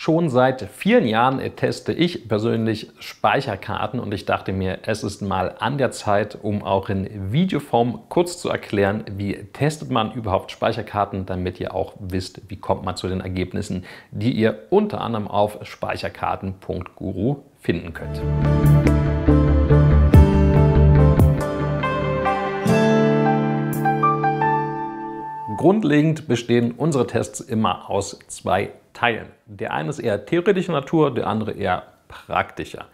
Schon seit vielen Jahren teste ich persönlich Speicherkarten und ich dachte mir, es ist mal an der Zeit, um auch in Videoform kurz zu erklären, wie testet man überhaupt Speicherkarten, damit ihr auch wisst, wie kommt man zu den Ergebnissen, die ihr unter anderem auf speicherkarten.guru finden könnt. Grundlegend bestehen unsere Tests immer aus zwei teilen. Der eine ist eher theoretischer Natur, der andere eher praktischer.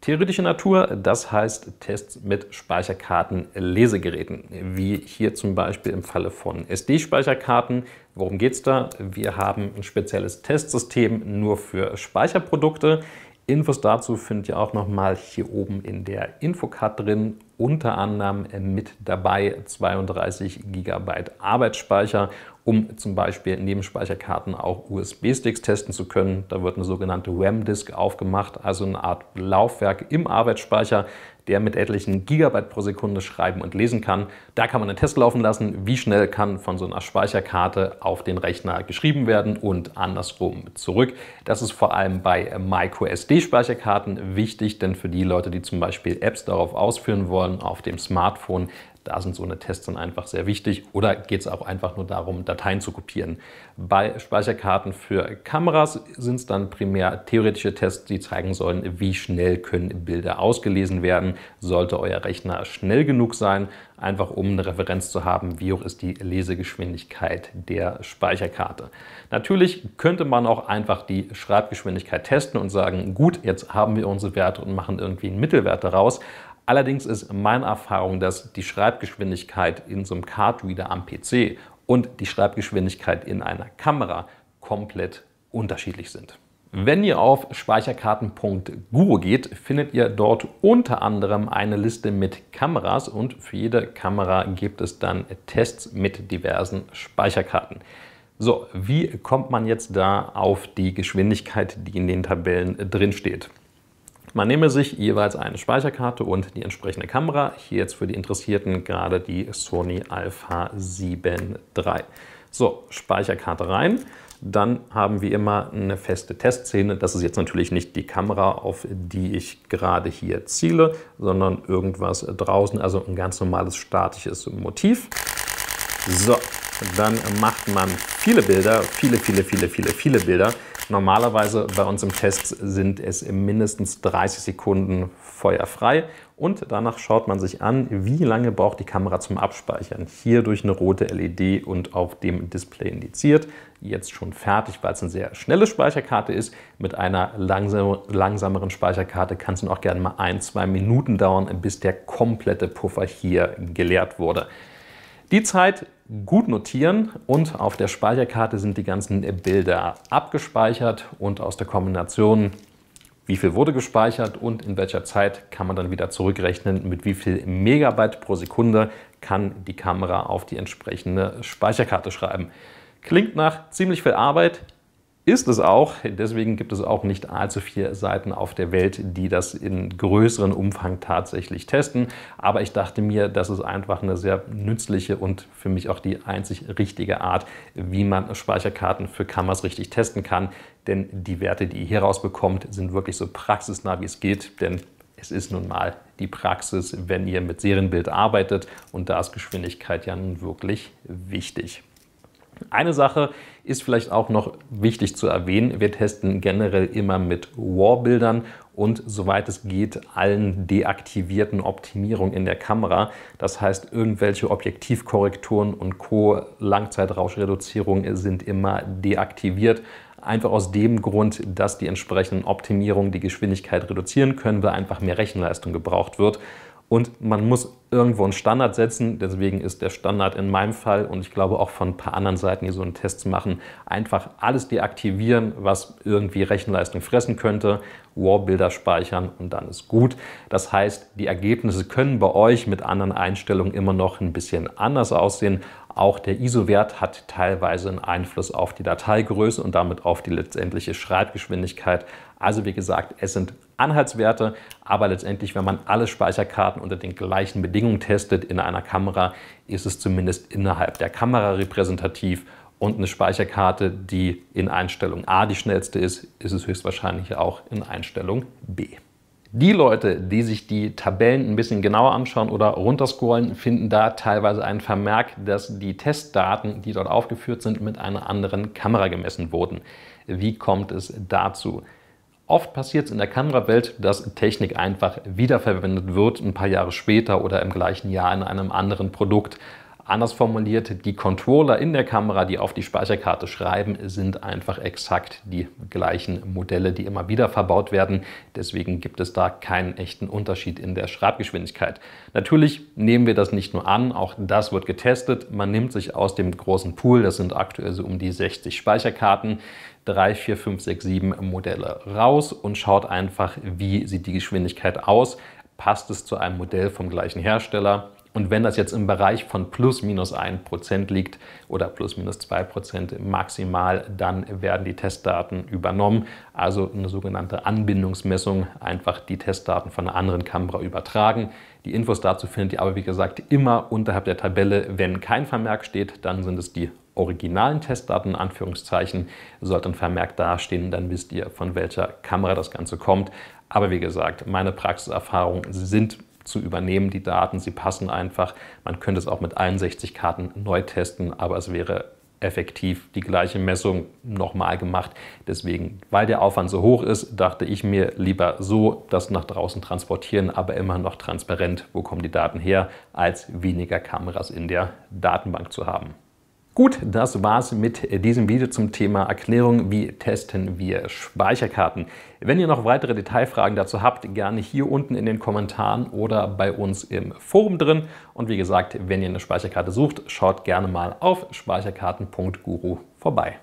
Theoretische Natur, das heißt Tests mit Speicherkarten-Lesegeräten, wie hier zum Beispiel im Falle von SD-Speicherkarten. Worum geht es da? Wir haben ein spezielles Testsystem nur für Speicherprodukte. Infos dazu findet ihr auch nochmal hier oben in der Infocard drin. Unter anderem mit dabei 32 GB Arbeitsspeicher um zum Beispiel neben Speicherkarten auch USB-Sticks testen zu können. Da wird eine sogenannte RAM-Disk aufgemacht, also eine Art Laufwerk im Arbeitsspeicher, der mit etlichen Gigabyte pro Sekunde schreiben und lesen kann. Da kann man einen Test laufen lassen, wie schnell kann von so einer Speicherkarte auf den Rechner geschrieben werden und andersrum zurück. Das ist vor allem bei MicroSD-Speicherkarten wichtig, denn für die Leute, die zum Beispiel Apps darauf ausführen wollen, auf dem Smartphone, da sind so eine Tests dann einfach sehr wichtig. Oder geht es auch einfach nur darum, Dateien zu kopieren? Bei Speicherkarten für Kameras sind es dann primär theoretische Tests, die zeigen sollen, wie schnell können Bilder ausgelesen werden. Sollte euer Rechner schnell genug sein, einfach um eine Referenz zu haben, wie hoch ist die Lesegeschwindigkeit der Speicherkarte. Natürlich könnte man auch einfach die Schreibgeschwindigkeit testen und sagen, gut, jetzt haben wir unsere Werte und machen irgendwie einen Mittelwert daraus. Allerdings ist meine Erfahrung, dass die Schreibgeschwindigkeit in so einem Cardreader am PC und die Schreibgeschwindigkeit in einer Kamera komplett unterschiedlich sind. Wenn ihr auf speicherkarten.guru geht, findet ihr dort unter anderem eine Liste mit Kameras und für jede Kamera gibt es dann Tests mit diversen Speicherkarten. So, wie kommt man jetzt da auf die Geschwindigkeit, die in den Tabellen drin steht? Man nehme sich jeweils eine Speicherkarte und die entsprechende Kamera, hier jetzt für die Interessierten gerade die Sony Alpha 7 III. So, Speicherkarte rein. Dann haben wir immer eine feste Testszene. Das ist jetzt natürlich nicht die Kamera, auf die ich gerade hier ziele, sondern irgendwas draußen, also ein ganz normales statisches Motiv. So, dann macht man viele Bilder, viele, viele, viele, viele, viele Bilder. Normalerweise bei uns im Test sind es mindestens 30 Sekunden feuerfrei und danach schaut man sich an, wie lange braucht die Kamera zum Abspeichern. Hier durch eine rote LED und auf dem Display indiziert. Jetzt schon fertig, weil es eine sehr schnelle Speicherkarte ist. Mit einer langsam, langsameren Speicherkarte kann es dann auch gerne mal ein, zwei Minuten dauern, bis der komplette Puffer hier geleert wurde. Die Zeit gut notieren und auf der Speicherkarte sind die ganzen Bilder abgespeichert und aus der Kombination wie viel wurde gespeichert und in welcher Zeit kann man dann wieder zurückrechnen, mit wie viel Megabyte pro Sekunde kann die Kamera auf die entsprechende Speicherkarte schreiben. Klingt nach ziemlich viel Arbeit, ist es auch. Deswegen gibt es auch nicht allzu viele Seiten auf der Welt, die das in größeren Umfang tatsächlich testen. Aber ich dachte mir, das ist einfach eine sehr nützliche und für mich auch die einzig richtige Art, wie man Speicherkarten für Kameras richtig testen kann. Denn die Werte, die ihr hier rausbekommt, sind wirklich so praxisnah, wie es geht. Denn es ist nun mal die Praxis, wenn ihr mit Serienbild arbeitet. Und da ist Geschwindigkeit ja nun wirklich wichtig. Eine Sache ist vielleicht auch noch wichtig zu erwähnen. Wir testen generell immer mit War-Bildern und soweit es geht allen deaktivierten Optimierungen in der Kamera. Das heißt, irgendwelche Objektivkorrekturen und Co. langzeitrauschreduzierungen sind immer deaktiviert. Einfach aus dem Grund, dass die entsprechenden Optimierungen die Geschwindigkeit reduzieren können, weil einfach mehr Rechenleistung gebraucht wird. Und man muss irgendwo einen Standard setzen. Deswegen ist der Standard in meinem Fall und ich glaube auch von ein paar anderen Seiten, die so einen Test machen, einfach alles deaktivieren, was irgendwie Rechenleistung fressen könnte, Warbilder speichern und dann ist gut. Das heißt, die Ergebnisse können bei euch mit anderen Einstellungen immer noch ein bisschen anders aussehen, auch der ISO-Wert hat teilweise einen Einfluss auf die Dateigröße und damit auf die letztendliche Schreibgeschwindigkeit. Also wie gesagt, es sind Anhaltswerte, aber letztendlich, wenn man alle Speicherkarten unter den gleichen Bedingungen testet in einer Kamera, ist es zumindest innerhalb der Kamera repräsentativ und eine Speicherkarte, die in Einstellung A die schnellste ist, ist es höchstwahrscheinlich auch in Einstellung B. Die Leute, die sich die Tabellen ein bisschen genauer anschauen oder runterscrollen, finden da teilweise einen Vermerk, dass die Testdaten, die dort aufgeführt sind, mit einer anderen Kamera gemessen wurden. Wie kommt es dazu? Oft passiert es in der Kamerawelt, dass Technik einfach wiederverwendet wird, ein paar Jahre später oder im gleichen Jahr in einem anderen Produkt. Anders formuliert, die Controller in der Kamera, die auf die Speicherkarte schreiben, sind einfach exakt die gleichen Modelle, die immer wieder verbaut werden. Deswegen gibt es da keinen echten Unterschied in der Schreibgeschwindigkeit. Natürlich nehmen wir das nicht nur an, auch das wird getestet. Man nimmt sich aus dem großen Pool, das sind aktuell so um die 60 Speicherkarten, 3, 4, 5, 6, 7 Modelle raus und schaut einfach, wie sieht die Geschwindigkeit aus. Passt es zu einem Modell vom gleichen Hersteller? Und wenn das jetzt im Bereich von plus minus 1% liegt oder plus minus 2% maximal, dann werden die Testdaten übernommen. Also eine sogenannte Anbindungsmessung, einfach die Testdaten von einer anderen Kamera übertragen. Die Infos dazu findet ihr aber, wie gesagt, immer unterhalb der Tabelle. Wenn kein Vermerk steht, dann sind es die originalen Testdaten, in Anführungszeichen. Sollte ein Vermerk dastehen, dann wisst ihr, von welcher Kamera das Ganze kommt. Aber wie gesagt, meine Praxiserfahrungen sind zu übernehmen, die Daten. Sie passen einfach. Man könnte es auch mit 61 Karten neu testen, aber es wäre effektiv die gleiche Messung nochmal gemacht. Deswegen, weil der Aufwand so hoch ist, dachte ich mir lieber so, das nach draußen transportieren, aber immer noch transparent, wo kommen die Daten her, als weniger Kameras in der Datenbank zu haben. Gut, das war's mit diesem Video zum Thema Erklärung, wie testen wir Speicherkarten. Wenn ihr noch weitere Detailfragen dazu habt, gerne hier unten in den Kommentaren oder bei uns im Forum drin. Und wie gesagt, wenn ihr eine Speicherkarte sucht, schaut gerne mal auf speicherkarten.guru vorbei.